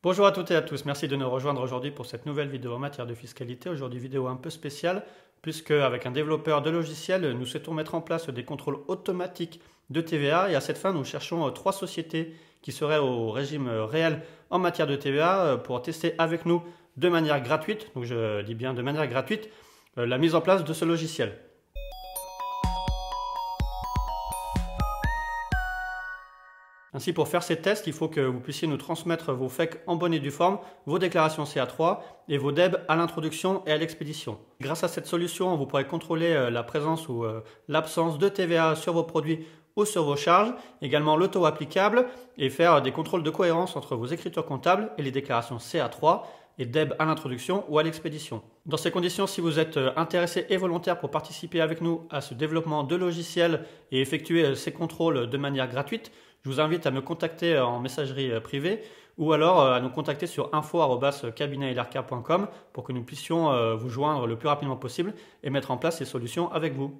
Bonjour à toutes et à tous, merci de nous rejoindre aujourd'hui pour cette nouvelle vidéo en matière de fiscalité. Aujourd'hui vidéo un peu spéciale puisque avec un développeur de logiciel, nous souhaitons mettre en place des contrôles automatiques de TVA et à cette fin nous cherchons euh, trois sociétés qui seraient au régime euh, réel en matière de TVA euh, pour tester avec nous de manière gratuite, donc je dis bien de manière gratuite, la mise en place de ce logiciel. Ainsi, pour faire ces tests, il faut que vous puissiez nous transmettre vos FEC en bonne et due forme, vos déclarations CA3 et vos DEB à l'introduction et à l'expédition. Grâce à cette solution, vous pourrez contrôler euh, la présence ou euh, l'absence de TVA sur vos produits ou sur vos charges, également le taux applicable et faire des contrôles de cohérence entre vos écritures comptables et les déclarations CA3 et DEB à l'introduction ou à l'expédition. Dans ces conditions, si vous êtes euh, intéressé et volontaire pour participer avec nous à ce développement de logiciels et effectuer ces contrôles de manière gratuite, je vous invite à me contacter euh, en messagerie euh, privée ou alors euh, à nous contacter sur info.cabinetlarca.com pour que nous puissions vous joindre le plus rapidement possible et mettre en place ces solutions avec vous.